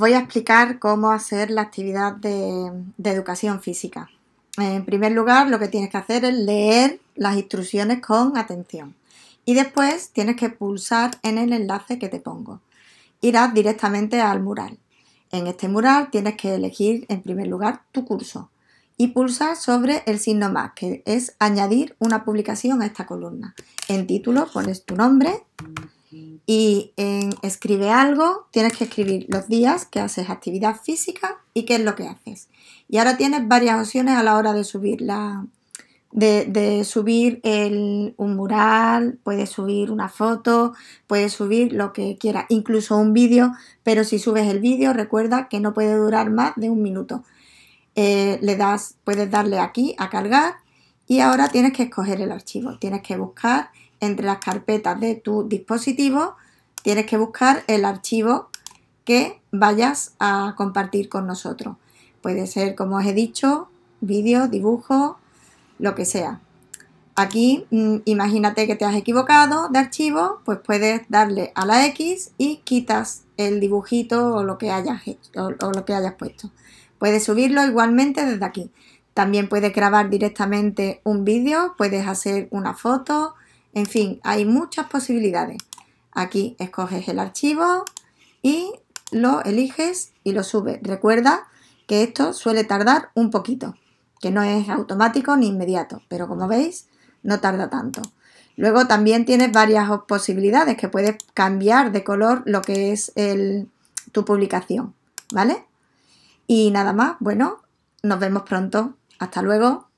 voy a explicar cómo hacer la actividad de, educación física. En primer lugar, lo que tienes que hacer es leer las instrucciones con atención y después tienes que pulsar en el enlace que te pongo. Irás directamente al mural. En este mural tienes que elegir en primer lugar tu curso y pulsar sobre el signo más, que es añadir una publicación a esta columna. En título pones tu nombre y en escribe algo, tienes que escribir los días que haces actividad física y qué es lo que haces. Y ahora tienes varias opciones a la hora de subir de, subir el, un mural, puedes subir una foto, puedes subir lo que quieras, incluso un vídeo, pero si subes el vídeo recuerda que no puede durar más de un minuto. Eh, le das, puedes darle aquí a cargar y ahora tienes que escoger el archivo, tienes que buscar entre las carpetas de tu dispositivo, tienes que buscar el archivo que vayas a compartir con nosotros. Puede ser, como os he dicho, vídeo, dibujo, lo que sea. Aquí mm, imagínate que te has equivocado de archivo, pues puedes darle a la X y quitas el dibujito o lo que hayas o lo que hayas puesto. Puedes subirlo igualmente desde aquí. También puedes grabar directamente un vídeo, puedes hacer una foto, en fin, hay muchas posibilidades. Aquí escoges el archivo y lo eliges y lo subes. Recuerda que esto suele tardar un poquito, que no es automático ni inmediato, pero como veis no tarda tanto. Luego también tienes varias posibilidades que puedes cambiar de color lo que es tu publicación, ¿vale? Y nada más, bueno, nos vemos pronto. Hasta luego.